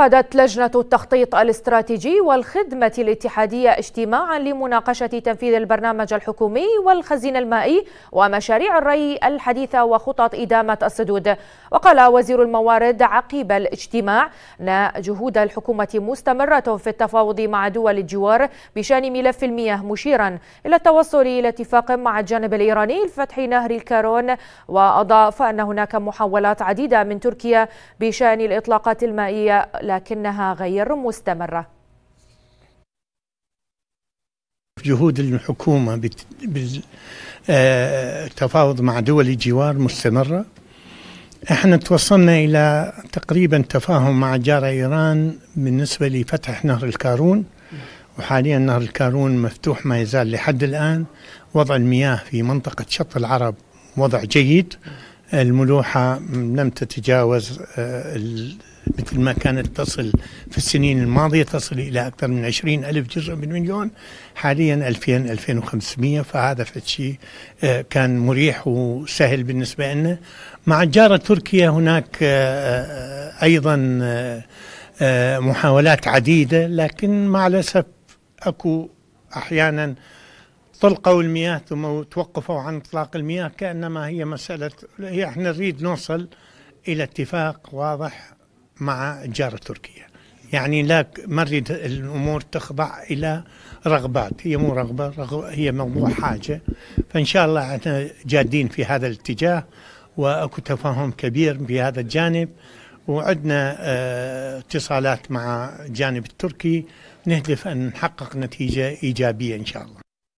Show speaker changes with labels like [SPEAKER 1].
[SPEAKER 1] عقدت لجنة التخطيط الاستراتيجي والخدمة الاتحادية اجتماعا لمناقشة تنفيذ البرنامج الحكومي والخزين المائي ومشاريع الري الحديثة وخطط إدامة السدود وقال وزير الموارد عقب الاجتماع أن جهود الحكومة مستمرة في التفاوض مع دول الجوار بشأن ملف المياه مشيرا إلى التوصل إلى اتفاق مع الجانب الإيراني لفتح نهر الكارون وأضاف أن هناك محاولات عديدة من تركيا بشأن الإطلاقات المائية لكنها غير مستمرة
[SPEAKER 2] جهود الحكومة بالتفاوض آه، مع دول الجوار مستمرة احنا توصلنا الى تقريبا تفاهم مع جار ايران بالنسبه لفتح نهر الكارون وحاليا نهر الكارون مفتوح ما يزال لحد الان وضع المياه في منطقه شط العرب وضع جيد الملوحه لم تتجاوز آه، مثل ما كانت تصل في السنين الماضية تصل إلى أكثر من 20 ألف جزء من مليون حاليا 2000 2500 فهذا شيء آه، كان مريح وسهل بالنسبة لنا مع الجارة تركيا هناك آه، آه، أيضا محاولات عديدة لكن مع الأسف أكو أحيانا طلقوا المياه ثم توقفوا عن اطلاق المياه كانما هي مساله هي احنا نريد نوصل الى اتفاق واضح مع جارة تركيا يعني لا ما نريد الامور تخضع الى رغبات هي مو رغبه رغب هي موضوع حاجه فان شاء الله احنا جادين في هذا الاتجاه واكو تفاهم كبير في هذا الجانب وعندنا آه، اتصالات مع الجانب التركي نهدف ان نحقق نتيجه ايجابيه ان شاء الله